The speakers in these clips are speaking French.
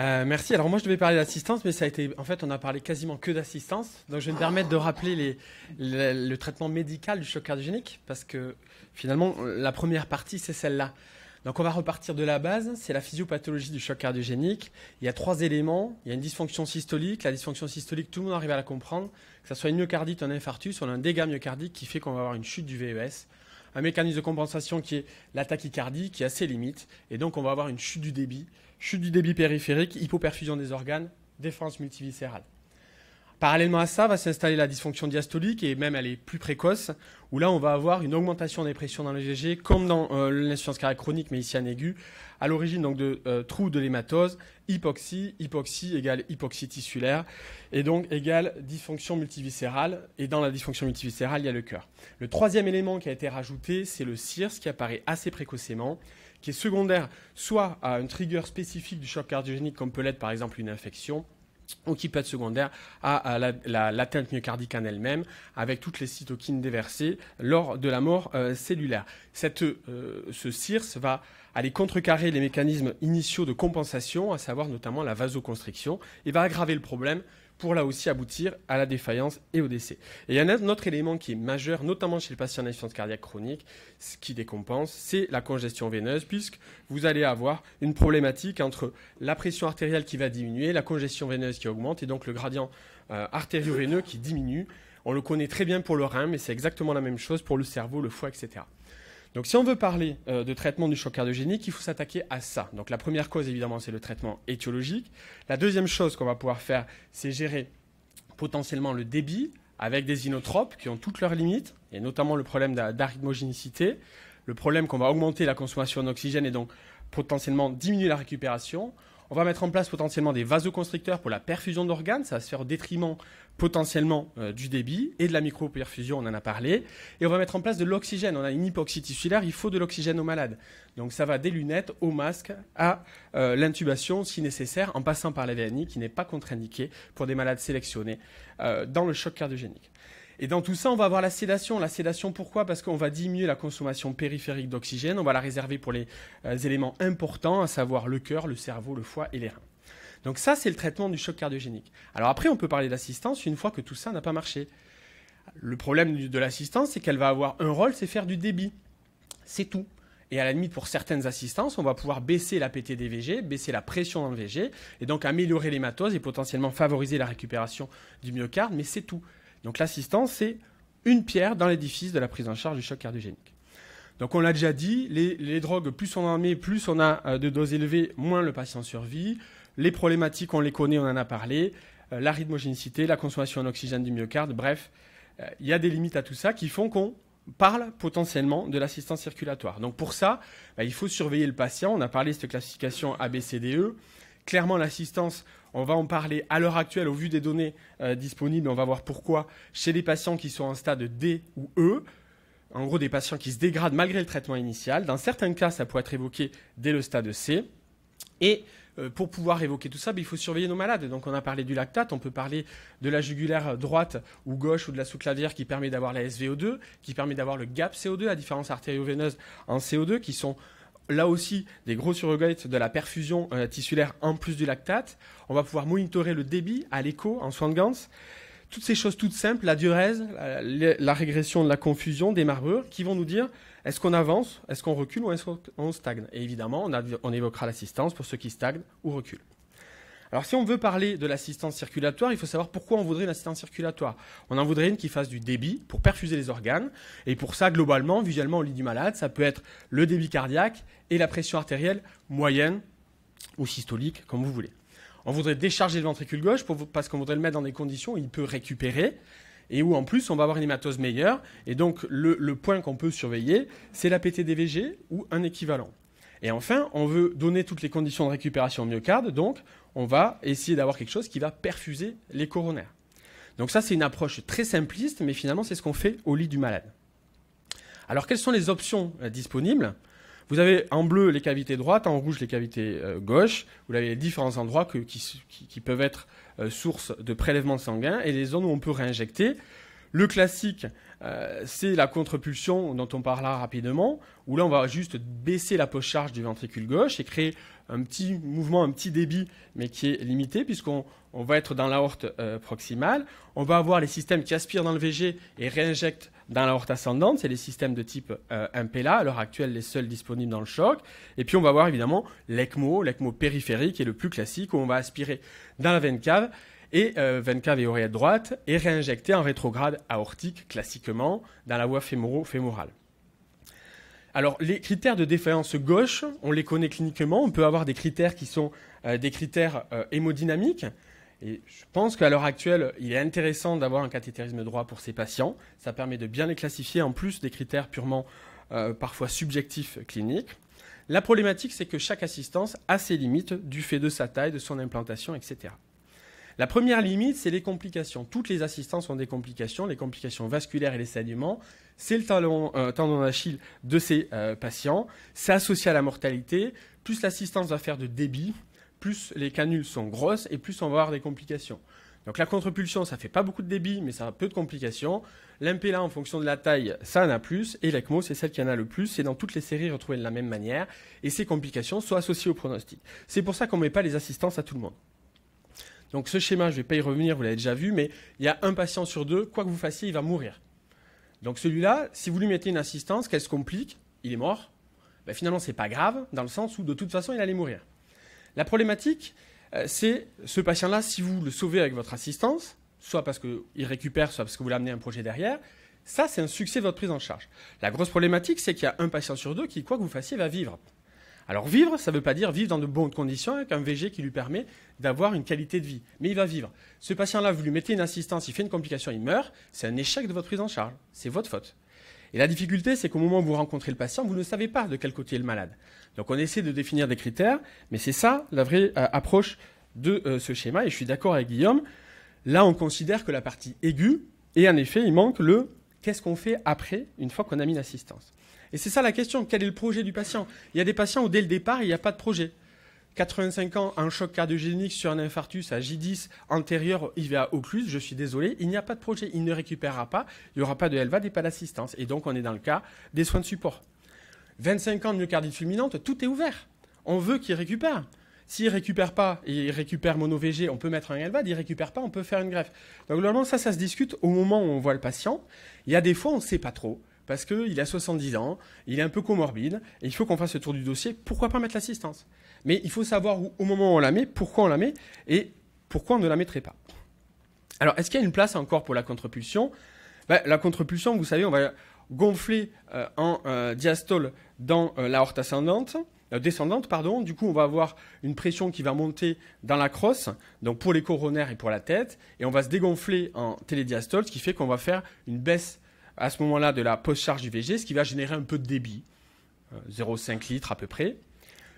Euh, merci. Alors moi, je devais parler d'assistance, mais ça a été, en fait, on a parlé quasiment que d'assistance. Donc, je vais me permettre de rappeler le traitement médical du choc cardiogénique, parce que finalement, la première partie, c'est celle-là. Donc, on va repartir de la base. C'est la physiopathologie du choc cardiogénique. Il y a trois éléments. Il y a une dysfonction systolique. La dysfonction systolique, tout le monde arrive à la comprendre. Que ce soit une myocardite, un infarctus, on a un dégât myocardique qui fait qu'on va avoir une chute du VES un mécanisme de compensation qui est la tachycardie, qui a ses limites, et donc on va avoir une chute du débit chute du débit périphérique, hypoperfusion des organes, défense multiviscérale. Parallèlement à ça, va s'installer la dysfonction diastolique et même elle est plus précoce, où là on va avoir une augmentation des pressions dans le GG, comme dans euh, l'insuffisance cardiaque chronique mais ici en aiguë, à l'origine de euh, trous de l'hématose, hypoxie, hypoxie égale hypoxie tissulaire et donc égale dysfonction multiviscérale. Et dans la dysfonction multiviscérale, il y a le cœur. Le troisième élément qui a été rajouté, c'est le CIRS qui apparaît assez précocement qui est secondaire soit à un trigger spécifique du choc cardiogénique, comme peut l'être par exemple une infection, ou qui peut être secondaire à, l'atteinte la, myocardique en elle-même, avec toutes les cytokines déversées lors de la mort euh, cellulaire. Euh, ce CIRS va aller contrecarrer les mécanismes initiaux de compensation, à savoir notamment la vasoconstriction, et va aggraver le problème pour là aussi aboutir à la défaillance et au décès. Et il y a un autre élément qui est majeur, notamment chez le patient en insuffisance cardiaque chronique, ce qui décompense, c'est la congestion veineuse, puisque vous allez avoir une problématique entre la pression artérielle qui va diminuer, la congestion veineuse qui augmente, et donc le gradient euh, artério qui diminue. On le connaît très bien pour le rein, mais c'est exactement la même chose pour le cerveau, le foie, etc. Donc si on veut parler euh, de traitement du choc cardiogénique, il faut s'attaquer à ça. Donc la première cause, évidemment, c'est le traitement étiologique. La deuxième chose qu'on va pouvoir faire, c'est gérer potentiellement le débit avec des inotropes qui ont toutes leurs limites, et notamment le problème d'arythmogénicité, le problème qu'on va augmenter la consommation d'oxygène et donc potentiellement diminuer la récupération. On va mettre en place potentiellement des vasoconstricteurs pour la perfusion d'organes. Ça va se faire au détriment potentiellement euh, du débit et de la microperfusion, on en a parlé. Et on va mettre en place de l'oxygène. On a une hypoxie tissulaire, il faut de l'oxygène aux malades. Donc ça va des lunettes au masque à euh, l'intubation si nécessaire, en passant par la VNI qui n'est pas contre-indiquée pour des malades sélectionnés euh, dans le choc cardiogénique. Et dans tout ça, on va avoir la sédation. La sédation, pourquoi Parce qu'on va diminuer la consommation périphérique d'oxygène. On va la réserver pour les euh, éléments importants, à savoir le cœur, le cerveau, le foie et les reins. Donc ça, c'est le traitement du choc cardiogénique. Alors après, on peut parler d'assistance une fois que tout ça n'a pas marché. Le problème de l'assistance, c'est qu'elle va avoir un rôle, c'est faire du débit. C'est tout. Et à la limite, pour certaines assistances, on va pouvoir baisser la PT des baisser la pression dans le VG, et donc améliorer l'hématose et potentiellement favoriser la récupération du myocarde, mais c'est tout. Donc l'assistance, c'est une pierre dans l'édifice de la prise en charge du choc cardiogénique. Donc on l'a déjà dit, les, drogues, plus on en met, plus on a euh, de doses élevées, moins le patient survit. Les problématiques, on les connaît, on en a parlé. Euh, la la consommation en oxygène du myocarde, bref, euh, il y a des limites à tout ça qui font qu'on parle potentiellement de l'assistance circulatoire. Donc pour ça, bah, il faut surveiller le patient. On a parlé de cette classification ABCDE clairement l'assistance, on va en parler à l'heure actuelle au vu des données euh, disponibles, on va voir pourquoi chez les patients qui sont en stade D ou E, en gros des patients qui se dégradent malgré le traitement initial, dans certains cas ça pourrait être évoqué dès le stade C. Et euh, pour pouvoir évoquer tout ça, ben, il faut surveiller nos malades. Donc on a parlé du lactate, on peut parler de la jugulaire droite ou gauche ou de la sous-clavière qui permet d'avoir la SVO2, qui permet d'avoir le gap CO2, la différence artério-veineuse en CO2, qui sont là aussi des gros surrogates de la perfusion euh, tissulaire en plus du lactate. On va pouvoir monitorer le débit à l'écho en swan de Gans. Toutes ces choses toutes simples, la diurèse, la, régression de la confusion, des marbrures, qui vont nous dire est-ce qu'on avance, est-ce qu'on recule ou est-ce qu'on stagne. Et évidemment, on, on évoquera l'assistance pour ceux qui stagnent ou reculent. Alors si on veut parler de l'assistance circulatoire, il faut savoir pourquoi on voudrait une assistance circulatoire. On en voudrait une qui fasse du débit pour perfuser les organes. Et pour ça, globalement, visuellement, au lit du malade, ça peut être le débit cardiaque et la pression artérielle moyenne ou systolique, comme vous voulez. On voudrait décharger le ventricule gauche parce qu'on voudrait le mettre dans des conditions où il peut récupérer et où en plus on va avoir une hématose meilleure. Et donc le, le point qu'on peut surveiller, c'est la PTDVG ou un équivalent. Et enfin, on veut donner toutes les conditions de récupération au myocarde, donc on va essayer d'avoir quelque chose qui va perfuser les coronaires. Donc ça, c'est une approche très simpliste, mais finalement, c'est ce qu'on fait au lit du malade. Alors, quelles sont les options euh, disponibles Vous avez en bleu les cavités droites, en rouge les cavités gauche. gauches. Vous avez les différents endroits qui, peuvent être euh, source de prélèvement sanguin et les zones où on peut réinjecter. Le classique, euh, c'est la contre-pulsion dont on parlera rapidement, où là on va juste baisser la poche charge du ventricule gauche et créer un petit mouvement, un petit débit, mais qui est limité puisqu'on va être dans l'aorte euh, proximale. On va avoir les systèmes qui aspirent dans le VG et réinjectent dans l'aorte ascendante. C'est les systèmes de type Impella, euh, à l'heure actuelle les seuls disponibles dans le choc. Et puis on va avoir évidemment l'ECMO, l'ECMO périphérique qui est le plus classique où on va aspirer dans la veine cave et euh, Vencave et oreillette droite, est réinjecté en rétrograde aortique, classiquement, dans la voie fémoro-fémorale. Alors, les critères de défaillance gauche, on les connaît cliniquement. On peut avoir des critères qui sont euh, des critères euh, hémodynamiques. Et je pense qu'à l'heure actuelle, il est intéressant d'avoir un cathétérisme droit pour ces patients. Ça permet de bien les classifier en plus des critères purement euh, parfois subjectifs cliniques. La problématique, c'est que chaque assistance a ses limites du fait de sa taille, de son implantation, etc. La première limite, c'est les complications. Toutes les assistances ont des complications, les complications vasculaires et les saignements. C'est le talon, euh, tendon d'Achille de ces euh, patients. C'est associé à la mortalité. Plus l'assistance va faire de débit, plus les canules sont grosses et plus on va avoir des complications. Donc la contrepulsion, ça fait pas beaucoup de débit, mais ça a peu de complications. L'impella, en fonction de la taille, ça en a plus. Et l'ECMO, c'est celle qui en a le plus. C'est dans toutes les séries retrouvées de la même manière. Et ces complications sont associées au pronostic. C'est pour ça qu'on ne met pas les assistances à tout le monde. Donc ce schéma, je ne vais pas y revenir, vous l'avez déjà vu, mais il y a un patient sur deux, quoi que vous fassiez, il va mourir. Donc celui-là, si vous lui mettez une assistance, qu'elle se complique, il est mort, Finalement, finalement c'est pas grave, dans le sens où de toute façon il allait mourir. La problématique, euh, c'est ce patient-là, si vous le sauvez avec votre assistance, soit parce qu'il récupère, soit parce que vous l'amenez un projet derrière, ça c'est un succès de votre prise en charge. La grosse problématique, c'est qu'il y a un patient sur deux qui, quoi que vous fassiez, va vivre. Alors vivre, ça ne veut pas dire vivre dans de bonnes conditions avec un VG qui lui permet d'avoir une qualité de vie. Mais il va vivre. Ce patient-là, vous lui mettez une assistance, il fait une complication, il meurt, c'est un échec de votre prise en charge. C'est votre faute. Et la difficulté, c'est qu'au moment où vous rencontrez le patient, vous ne savez pas de quel côté est le malade. Donc on essaie de définir des critères, mais c'est ça la vraie euh, approche de euh, ce schéma. Et je suis d'accord avec Guillaume. Là, on considère que la partie aiguë, et en effet, il manque le qu'est-ce qu'on fait après, une fois qu'on a mis l'assistance. Et c'est ça la question, quel est le projet du patient Il y a des patients où dès le départ, il n'y a pas de projet. 85 ans, un choc cardiogénique sur un infarctus à J10 antérieur IVA occluse, je suis désolé, il n'y a pas de projet, il ne récupérera pas, il n'y aura pas de LVAD et pas d'assistance. Et donc on est dans le cas des soins de support. 25 ans de myocardite fulminante, tout est ouvert. On veut qu'il récupère. S'il récupère pas, et il récupère mon OVG, on peut mettre un LVAD, il ne récupère pas, on peut faire une greffe. Donc normalement, ça, ça se discute au moment où on voit le patient. Il y a des fois, on ne sait pas trop parce qu'il a 70 ans, il est un peu comorbide, et il faut qu'on fasse le tour du dossier. Pourquoi pas mettre l'assistance Mais il faut savoir où, au moment où on la met, pourquoi on la met, et pourquoi on ne la mettrait pas. Alors, est-ce qu'il y a une place encore pour la contrepulsion ben, La contrepulsion, vous savez, on va gonfler euh, en euh, diastole dans euh, l'aorte ascendante, descendante, pardon. Du coup, on va avoir une pression qui va monter dans la crosse, donc pour les coronaires et pour la tête, et on va se dégonfler en télédiastole, ce qui fait qu'on va faire une baisse à ce moment-là de la post-charge du VG, ce qui va générer un peu de débit, 0,5 euh, litres à peu près.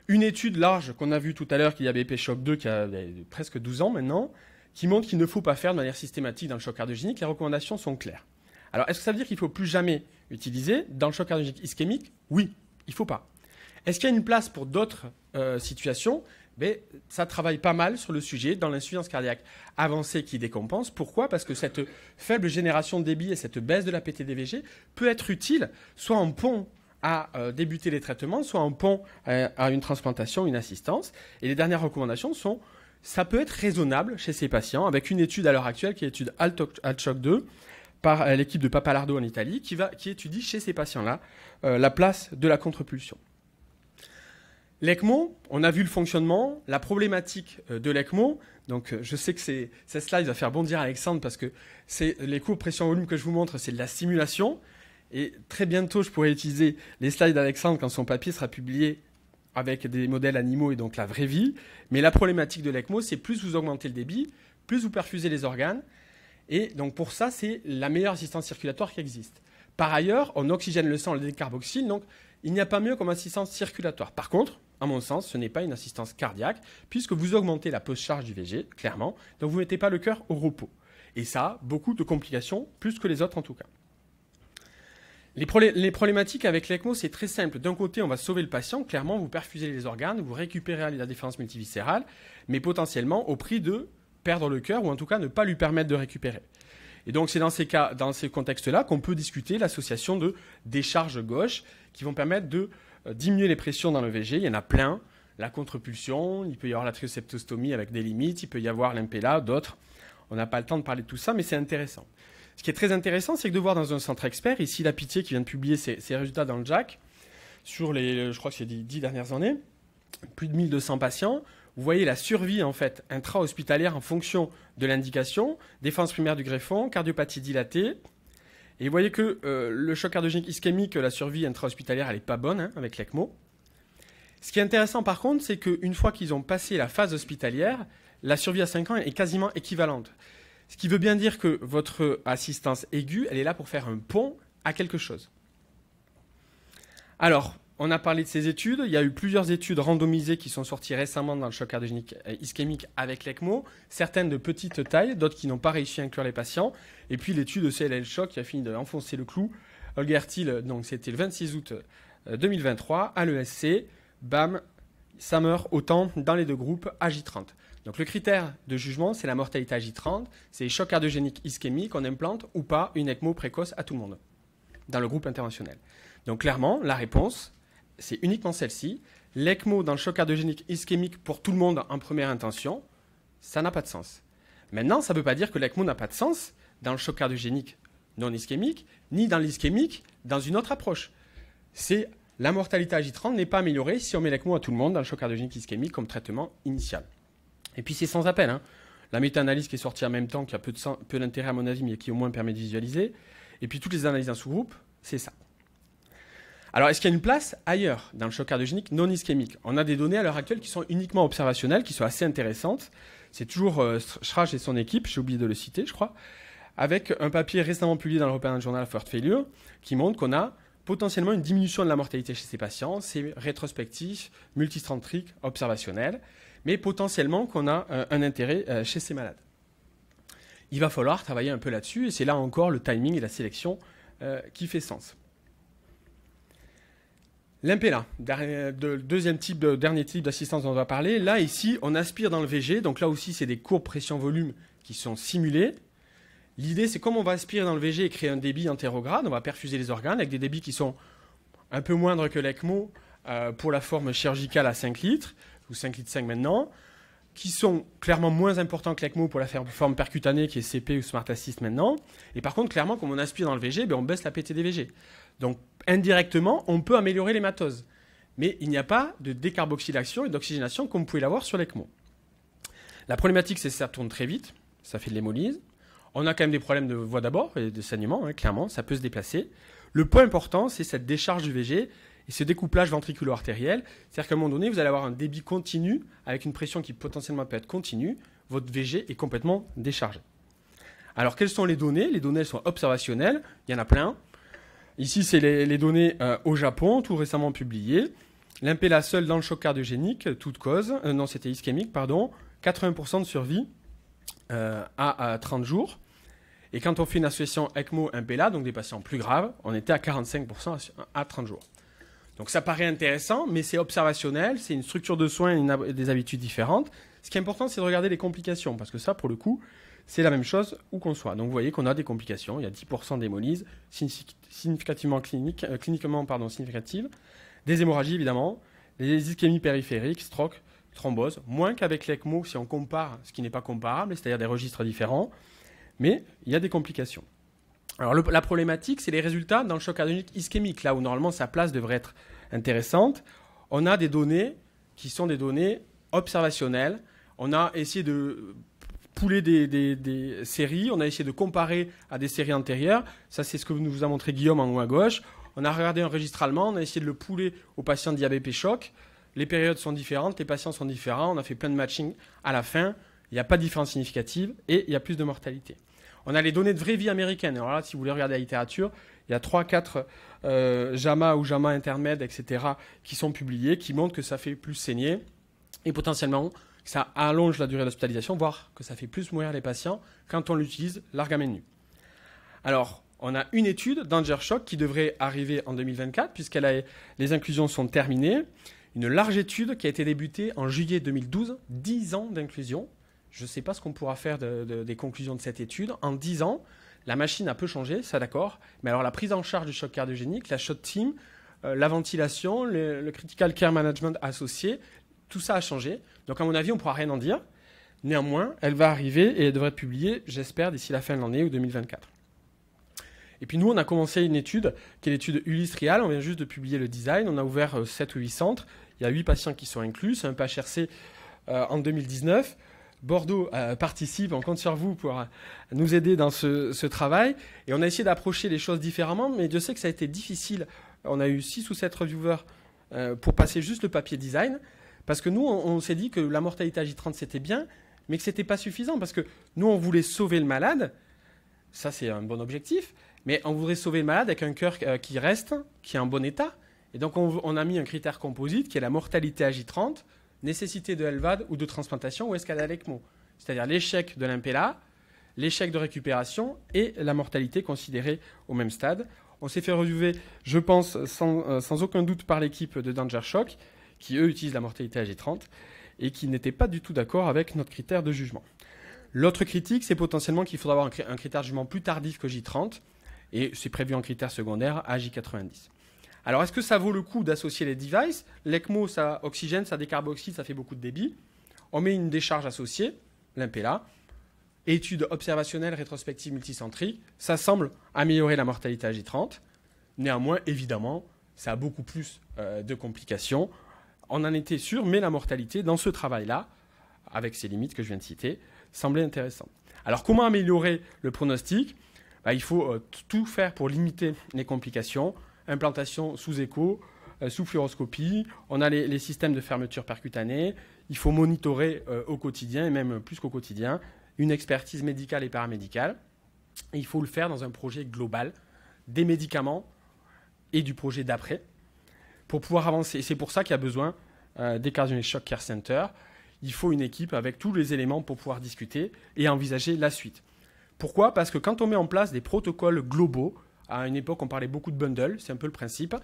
Une étude large qu'on a vue tout à l'heure, qu'il y a BP Shop 2, qui a ben, presque 12 ans maintenant, qui montre qu'il ne faut pas faire de manière systématique dans le choc cardiogénique. Les recommandations sont claires. Alors, est-ce que ça veut dire qu'il ne faut plus jamais utiliser dans le choc cardiogénique ischémique Oui, il ne faut pas. Est-ce qu'il y a une place pour d'autres euh, situations mais ça travaille pas mal sur le sujet dans l'insuffisance cardiaque avancée qui décompense. Pourquoi Parce que cette faible génération de débit et cette baisse de la PTDVG peut être utile soit en pont à euh, débuter les traitements, soit en pont euh, à une transplantation, une assistance. Et les dernières recommandations sont ça peut être raisonnable chez ces patients avec une étude à l'heure actuelle qui est l'étude Choc 2 par euh, l'équipe de Papalardo en Italie qui, qui étudie chez ces patients-là la place de la contrepulsion. L'ECMO, on a vu le fonctionnement, la problématique euh, de l'ECMO. Donc, euh, je sais que cette slide va faire bondir Alexandre parce que c'est les cours pression volume que je vous montre, c'est de la simulation. Et très bientôt, je pourrai utiliser les slides d'Alexandre quand son papier sera publié avec des modèles animaux et donc la vraie vie. Mais la problématique de l'ECMO, c'est plus vous augmentez le débit, plus vous perfusez les organes. Et donc, pour ça, c'est la meilleure assistance circulatoire qui existe. Par ailleurs, on oxygène le sang, le décarboxyle. Donc, il n'y a pas mieux comme assistance circulatoire. Par contre, à mon sens, ce n'est pas une assistance cardiaque, puisque vous augmentez la post-charge du VG, clairement, donc vous ne mettez pas le cœur au repos. Et ça beaucoup de complications, plus que les autres en tout cas. Les, problématiques avec l'ECMO, c'est très simple. D'un côté, on va sauver le patient, clairement, vous perfusez les organes, vous récupérez la défense multiviscérale, mais potentiellement au prix de perdre le cœur, ou en tout cas ne pas lui permettre de récupérer. Et donc c'est dans ces cas, dans ces contextes-là qu'on peut discuter l'association de décharges gauches, qui vont permettre de euh, diminuer les pressions dans le VG. Il y en a plein. La contrepulsion, il peut y avoir la triceptostomie avec des limites, il peut y avoir l'impella, d'autres. On n'a pas le temps de parler de tout ça, mais c'est intéressant. Ce qui est très intéressant, c'est de voir dans un centre expert, ici la Pitié qui vient de publier ses, résultats dans le JAC, sur les, je crois que c'est 10 dernières années, plus de 1200 patients, vous voyez la survie en fait intra-hospitalière en fonction de l'indication, défense primaire du greffon, cardiopathie dilatée, et vous voyez que euh, le choc cardiogénique ischémique, la survie intra-hospitalière, elle n'est pas bonne hein, avec l'ECMO. Ce qui est intéressant par contre, c'est qu'une fois qu'ils ont passé la phase hospitalière, la survie à 5 ans est quasiment équivalente. Ce qui veut bien dire que votre assistance aiguë, elle est là pour faire un pont à quelque chose. Alors, on a parlé de ces études. Il y a eu plusieurs études randomisées qui sont sorties récemment dans le choc cardiogénique euh, ischémique avec l'ECMO. Certaines de petite taille, d'autres qui n'ont pas réussi à inclure les patients. Et puis l'étude de CLL Choc qui a fini d'enfoncer le clou. Olga Thiel, donc c'était le 26 août 2023 euh, à l'ESC. Bam, ça meurt autant dans les deux groupes à 30 Donc le critère de jugement, c'est la mortalité à 30 C'est choc cardiogénique ischémique, on implante ou pas une ECMO précoce à tout le monde dans le groupe interventionnel. Donc clairement, la réponse, c'est uniquement celle-ci. L'ECMO dans le choc cardiogénique ischémique pour tout le monde en première intention, ça n'a pas de sens. Maintenant, ça ne veut pas dire que l'ECMO n'a pas de sens dans le choc cardiogénique non ischémique, ni dans l'ischémique dans une autre approche. C'est la mortalité agitante n'est pas améliorée si on met l'ECMO à tout le monde dans le choc cardiogénique ischémique comme traitement initial. Et puis c'est sans appel. Hein. La méta-analyse qui est sortie en même temps, qui a peu d'intérêt à mon avis, mais qui au moins permet de visualiser. Et puis toutes les analyses en sous-groupe, c'est ça. Alors, est-ce qu'il y a une place ailleurs dans le choc cardiogénique non ischémique On a des données à l'heure actuelle qui sont uniquement observationnelles, qui sont assez intéressantes. C'est toujours euh, et son équipe, j'ai oublié de le citer, je crois, avec un papier récemment publié dans le European Journal of Heart Failure qui montre qu'on a potentiellement une diminution de la mortalité chez ces patients. C'est rétrospectif, multicentrique, observationnel, mais potentiellement qu'on a euh, un intérêt euh, chez ces malades. Il va falloir travailler un peu là-dessus et c'est là encore le timing et la sélection euh, qui fait sens. L'impéla, deuxième type, dernier type d'assistance dont on va parler. Là, ici, on aspire dans le VG. Donc là aussi, c'est des courbes pression-volume qui sont simulées. L'idée, c'est comme on va aspirer dans le VG et créer un débit entérograde, on va perfuser les organes avec des débits qui sont un peu moindres que l'ECMO euh, pour la forme chirurgicale à 5 litres, ou 5 litres 5 maintenant qui sont clairement moins importants que l'ECMO pour la forme percutanée qui est CP ou Smart Assist maintenant. Et par contre, clairement, comme on aspire dans le VG, ben, on baisse la PTDVG. Donc indirectement, on peut améliorer l'hématose. Mais il n'y a pas de décarboxylation et d'oxygénation comme vous pouvez l'avoir sur l'ECMO. La problématique, c'est que ça tourne très vite, ça fait de l'hémolyse. On a quand même des problèmes de voie d'abord et de saignement, hein, clairement, ça peut se déplacer. Le point important, c'est cette décharge du VG et ce découplage ventriculo-artériel. C'est-à-dire qu'à un moment donné, vous allez avoir un débit continu avec une pression qui potentiellement peut être continue. Votre VG est complètement déchargé. Alors, quelles sont les données Les données sont observationnelles. Il y en a plein. Ici, c'est les, données euh, au Japon, tout récemment publiées. L'impéla seul dans le choc cardiogénique, euh, toute cause, euh, non, c'était ischémique, pardon, 80% de survie à, à 30 jours. Et quand on fait une association ECMO-Impella, e donc des patients plus graves, on était à 45% à 30 jours. Donc ça paraît intéressant, mais c'est observationnel, c'est une structure de soins et des habitudes différentes. Ce qui est important, c'est de regarder les complications, parce que ça, pour le coup, c'est la même chose où qu'on soit. Donc vous voyez qu'on a des complications, il y a 10% d'hémolyse, significativement clinique, euh, cliniquement pardon, significative, des hémorragies évidemment, des ischémies périphériques, stroke, thrombose, moins qu'avec l'ECMO si on compare ce qui n'est pas comparable, c'est-à-dire des registres différents, mais il y a des complications. Alors la problématique, c'est les résultats dans le choc cardiaque ischémique, là où normalement sa place devrait être intéressante. On a des données qui sont des données observationnelles. On a essayé de pouler des, séries, on a essayé de comparer à des séries antérieures. Ça, c'est ce que nous a montré Guillaume en haut à gauche. On a regardé un registre allemand, on a essayé de le pouler aux patients diabète choc. Les périodes sont différentes, les patients sont différents, on a fait plein de matching à la fin. Il n'y a pas de différence significative et il y a plus de mortalité. On a les données de vraie vie américaine. Alors là, si vous voulez regarder la littérature, il y a 3, 4 euh, JAMA ou JAMA intermèdes, etc., qui sont publiés, qui montrent que ça fait plus saigner et potentiellement que ça allonge la durée de d'hospitalisation, voire que ça fait plus mourir les patients quand on l'utilise largement nu. Alors, on a une étude Danger Shock qui devrait arriver en 2024, puisque les inclusions sont terminées. Une large étude qui a été débutée en juillet 2012, 10 ans d'inclusion, je ne sais pas ce qu'on pourra faire des conclusions de cette étude. En 10 ans, la machine a peu changé, ça d'accord, mais alors la prise en charge du choc cardiogénique, la shot team, euh, la ventilation, le, critical care management associé, tout ça a changé. Donc à mon avis, on ne pourra rien en dire. Néanmoins, elle va arriver et elle devrait être publiée, j'espère, d'ici la fin de l'année ou 2024. Et puis nous, on a commencé une étude qui est l'étude Ulysse On vient juste de publier le design. On a ouvert 7 euh, ou 8 centres. Il y a 8 patients qui sont inclus. C'est un PHRC euh, en 2019. Bordeaux euh, participe, on compte sur vous pour euh, nous aider dans ce, travail. Et on a essayé d'approcher les choses différemment, mais je sais que ça a été difficile. On a eu six ou sept reviewers euh, pour passer juste le papier design, parce que nous, on, s'est dit que la mortalité j 30 c'était bien, mais que ce n'était pas suffisant, parce que nous, on voulait sauver le malade, ça c'est un bon objectif, mais on voudrait sauver le malade avec un cœur qui reste, qui est en bon état. Et donc on, a mis un critère composite, qui est la mortalité j 30 nécessité de LVAD ou de transplantation ou escalade à l'ECMO. C'est-à-dire l'échec de l'impella, l'échec de récupération et la mortalité considérée au même stade. On s'est fait relever, je pense, euh, sans, aucun doute par l'équipe de Danger Shock, qui eux utilisent la mortalité à g 30 et qui n'étaient pas du tout d'accord avec notre critère de jugement. L'autre critique, c'est potentiellement qu'il faudra avoir un critère de jugement plus tardif que J30 et c'est prévu en critère secondaire à J90. Alors, est-ce que ça vaut le coup d'associer les devices L'ECMO, ça oxygène, ça décarboxyde, ça fait beaucoup de débit. On met une décharge associée, l'impella. Étude observationnelle rétrospective multicentrique, ça semble améliorer la mortalité à J30. Néanmoins, évidemment, ça a beaucoup plus euh, de complications. On en était sûr, mais la mortalité dans ce travail-là, avec ces limites que je viens de citer, semblait intéressante. Alors, comment améliorer le pronostic bah, Il faut euh, tout faire pour limiter les complications implantation sous écho, euh, sous fluoroscopie. On a les, systèmes de fermeture percutanée. Il faut monitorer euh, au quotidien, et même plus qu'au quotidien, une expertise médicale et paramédicale. Et il faut le faire dans un projet global des médicaments et du projet d'après pour pouvoir avancer. c'est pour ça qu'il y a besoin euh, des Cardiology Shock Care Center. Il faut une équipe avec tous les éléments pour pouvoir discuter et envisager la suite. Pourquoi Parce que quand on met en place des protocoles globaux, à une époque, on parlait beaucoup de bundle, c'est un peu le principe.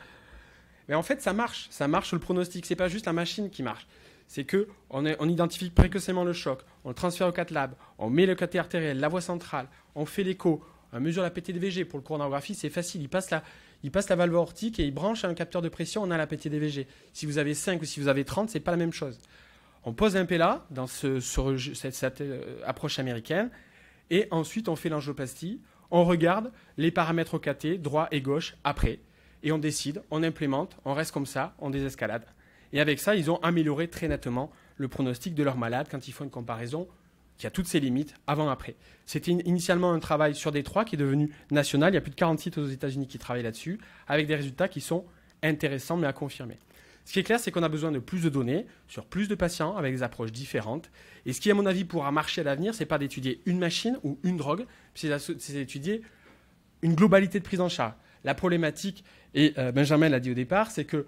Mais en fait, ça marche, ça marche sur le pronostic. C'est pas juste la machine qui marche. C'est que on, identifie précocement le choc, on le transfère au lab. on met le caté artériel, la voie centrale, on fait l'écho, on mesure la PTDVG. Pour le coronagraphie, c'est facile. Il passe, la, il passe la valve aortique et il branche un capteur de pression, on a la PTDVG. Si vous avez 5 ou si vous avez 30, c'est pas la même chose. On pose un PLA dans cette, cette, euh, approche américaine et ensuite on fait l'angioplastie, on regarde les paramètres OKT, droit et gauche, après, et on décide, on implémente, on reste comme ça, on désescalade. Et avec ça, ils ont amélioré très nettement le pronostic de leurs malades quand ils font une comparaison qui a toutes ses limites avant-après. C'était initialement un travail sur des trois qui est devenu national. Il y a plus de 40 sites aux États-Unis qui travaillent là-dessus, avec des résultats qui sont intéressants mais à confirmer. Ce qui est clair, c'est qu'on a besoin de plus de données sur plus de patients avec des approches différentes. Et ce qui, à mon avis, pourra marcher à l'avenir, c'est pas d'étudier une machine ou une drogue, c'est d'étudier une globalité de prise en charge. La problématique, et euh, Benjamin l'a dit au départ, c'est que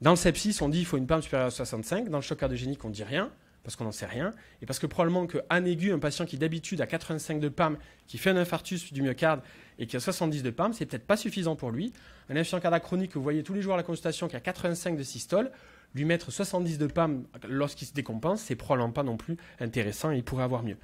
dans le sepsis, on dit qu'il faut une PAM supérieure à 65. Dans le choc cardiogénique, on ne dit rien, parce qu'on n'en sait rien. Et parce que probablement qu'un aigu, un patient qui d'habitude a 85 de PAM, qui fait un infarctus du myocarde et qui a 70 de PAM, c'est peut-être pas suffisant pour lui. Un infirmier cardiaque chronique que vous voyez tous les jours à la consultation qui a 85 de systole, lui mettre 70 de PAM lorsqu'il se décompense, c'est probablement pas non plus intéressant il pourrait avoir mieux.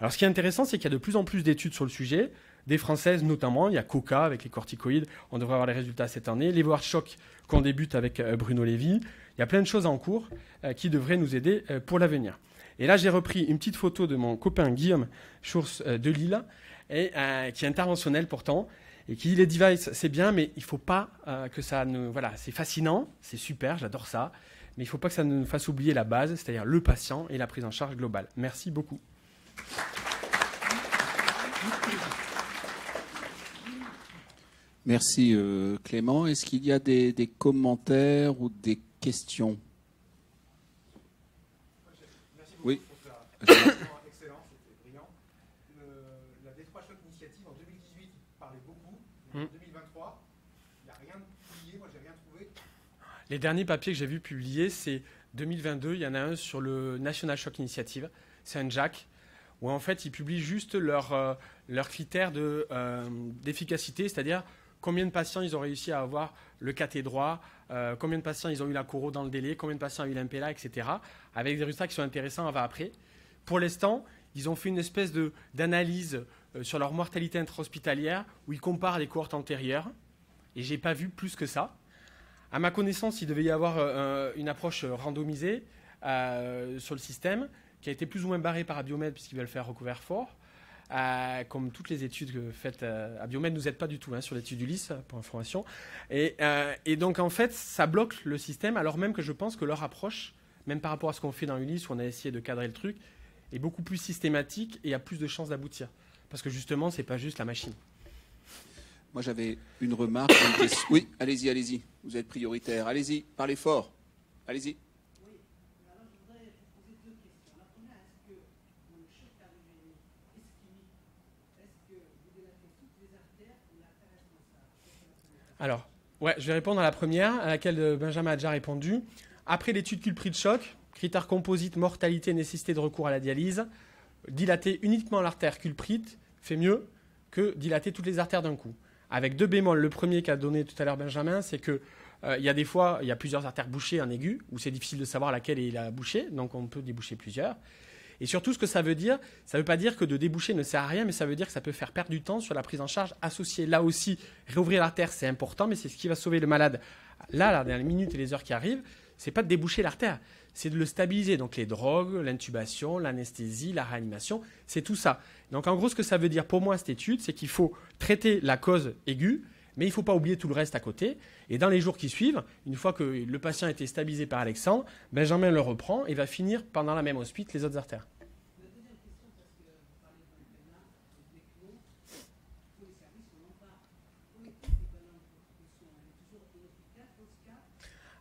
Alors ce qui est intéressant, c'est qu'il y a de plus en plus d'études sur le sujet, des françaises notamment, il y a Coca avec les corticoïdes, on devrait avoir les résultats cette année, les voir choc qu'on débute avec euh, Bruno Lévy, il y a plein de choses en cours euh, qui devraient nous aider euh, pour l'avenir. Et là, j'ai repris une petite photo de mon copain Guillaume source de Lila et euh, qui est interventionnel pourtant, et qui dit les devices, c'est bien, mais il faut pas euh, que ça nous... Voilà, c'est fascinant, c'est super, j'adore ça, mais il ne faut pas que ça nous fasse oublier la base, c'est-à-dire le patient et la prise en charge globale. Merci beaucoup. Merci euh, Clément. Est-ce qu'il y a des, commentaires ou des questions Merci beaucoup. Oui. En Les derniers papiers que j'ai vu publiés, c'est 2022. Il y en a un sur le National Shock Initiative. C'est un Jack où en fait ils publient juste leurs euh, leur critères de, euh, d'efficacité, c'est-à-dire combien de patients ils ont réussi à avoir le caté droit, euh, combien de patients ils ont eu la coro dans le délai, combien de patients ont eu l'impéla, etc. Avec des résultats qui sont intéressants avant après. Pour l'instant, ils ont fait une espèce de, d'analyse euh, sur leur mortalité intrahospitalière, où ils comparent les cohortes antérieures. Et n'ai pas vu plus que ça. À ma connaissance, il devait y avoir euh, une approche euh, randomisée sur le système qui a été plus ou moins barrée par Abiomed puisqu'ils veulent faire recouvert fort. comme toutes les études faites, à Abiomed ne nous aident pas du tout hein, sur l'étude d'Ulysse, pour information. Et, et, donc, en fait, ça bloque le système, alors même que je pense que leur approche, même par rapport à ce qu'on fait dans Ulysse, où on a essayé de cadrer le truc, est beaucoup plus systématique et a plus de chances d'aboutir. Parce que justement, c'est pas juste la machine. Moi, j'avais une remarque. oui, allez-y, allez-y. Vous êtes prioritaire. Allez-y, parlez fort. Allez-y. Alors, ouais, je vais répondre à la première, à laquelle euh, Benjamin a déjà répondu. Après l'étude culprit de choc, critères composites, mortalité, nécessité de recours à la dialyse, dilater uniquement l'artère culprite fait mieux que dilater toutes les artères d'un coup. Avec deux bémols, le premier qu'a donné tout à l'heure Benjamin, c'est que euh, y a des fois, il y a plusieurs artères bouchées en aigu, où c'est difficile de savoir laquelle est la bouchée, donc on peut déboucher plusieurs. Et surtout, ce que ça veut dire, ça ne veut pas dire que de déboucher ne sert à rien, mais ça veut dire que ça peut faire perdre du temps sur la prise en charge associée. Là aussi, réouvrir l'artère, c'est important, mais c'est ce qui va sauver le malade. Là, là, dans les minutes et les heures qui arrivent, ce n'est pas de déboucher l'artère, c'est de le stabiliser. Donc les drogues, l'intubation, l'anesthésie, la réanimation, c'est tout ça. Donc en gros, ce que ça veut dire pour moi cette étude, c'est qu'il faut traiter la cause aiguë, mais il ne faut pas oublier tout le reste à côté. Et dans les jours qui suivent, une fois que le patient a été stabilisé par Alexandre, Benjamin le reprend et va finir pendant la même hospice les autres artères.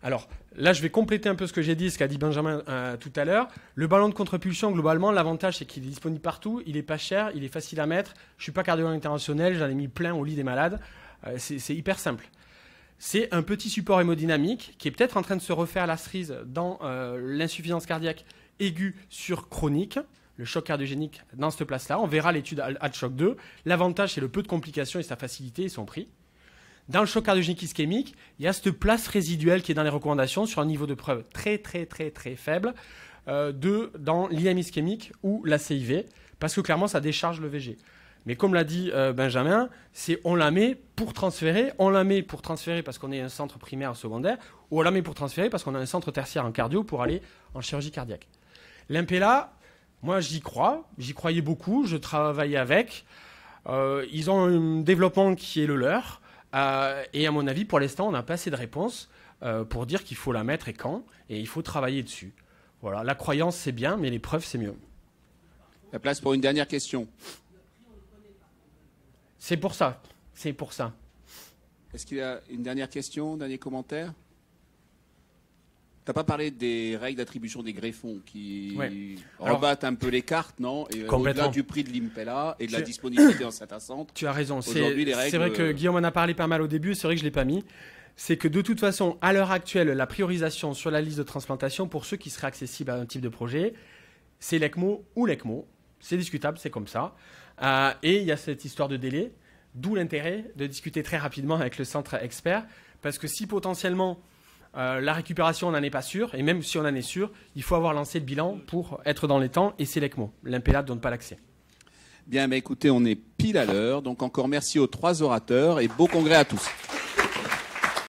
Alors, Là, je vais compléter un peu ce que j'ai dit, ce qu'a dit Benjamin euh, tout à l'heure. Le ballon de contre-pulsion, globalement, l'avantage, c'est qu'il est disponible partout, il n'est pas cher, il est facile à mettre. Je suis pas cardiologue international, j'en ai mis plein au lit des malades. Euh, c'est hyper simple. C'est un petit support hémodynamique qui est peut-être en train de se refaire la cerise dans euh, l'insuffisance cardiaque aiguë sur chronique, le choc cardiogénique dans cette place-là. On verra l'étude ad Choc 2. L'avantage, c'est le peu de complications et sa facilité et son prix. Dans le choc cardiogénique ischémique, il y a cette place résiduelle qui est dans les recommandations sur un niveau de preuve très très très très faible euh, de, dans l'IM ischémique ou la CIV, parce que clairement ça décharge le VG. Mais comme l'a dit euh, Benjamin, c'est on la met pour transférer, on la met pour transférer parce qu'on est un centre primaire secondaire, ou on la met pour transférer parce qu'on a un centre tertiaire en cardio pour aller en chirurgie cardiaque. L'IMPELA, moi j'y crois, j'y croyais beaucoup, je travaillais avec. Euh, ils ont un développement qui est le leur. Euh, et à mon avis, pour l'instant, on n'a pas assez de réponses euh, pour dire qu'il faut la mettre et quand, et il faut travailler dessus. Voilà, la croyance c'est bien, mais les preuves c'est mieux. La place pour une dernière question. C'est pour ça, c'est pour ça. Est-ce qu'il y a une dernière question, dernier commentaire tu n'as pas parlé des règles d'attribution des greffons qui rebattent un peu les cartes, non et euh, Au-delà du prix de l'Impella et de la disponibilité en certains centres. Tu as raison. C'est vrai que euh, Guillaume en a parlé pas mal au début. C'est vrai que je l'ai pas mis. C'est que de toute façon, à l'heure actuelle, la priorisation sur la liste de transplantation pour ceux qui seraient accessibles à un type de projet, c'est l'ECMO ou l'ECMO. C'est discutable, c'est comme ça. Euh, et il y a cette histoire de délai, d'où l'intérêt de discuter très rapidement avec le centre expert, parce que si potentiellement euh, la récupération, on n'en est pas sûr. Et même si on en est sûr, il faut avoir lancé le bilan pour être dans les temps. Et c'est l'ECMO. ne donne pas l'accès. Bien, mais ben, écoutez, on est pile à l'heure. Donc encore merci aux trois orateurs et beau congrès à tous.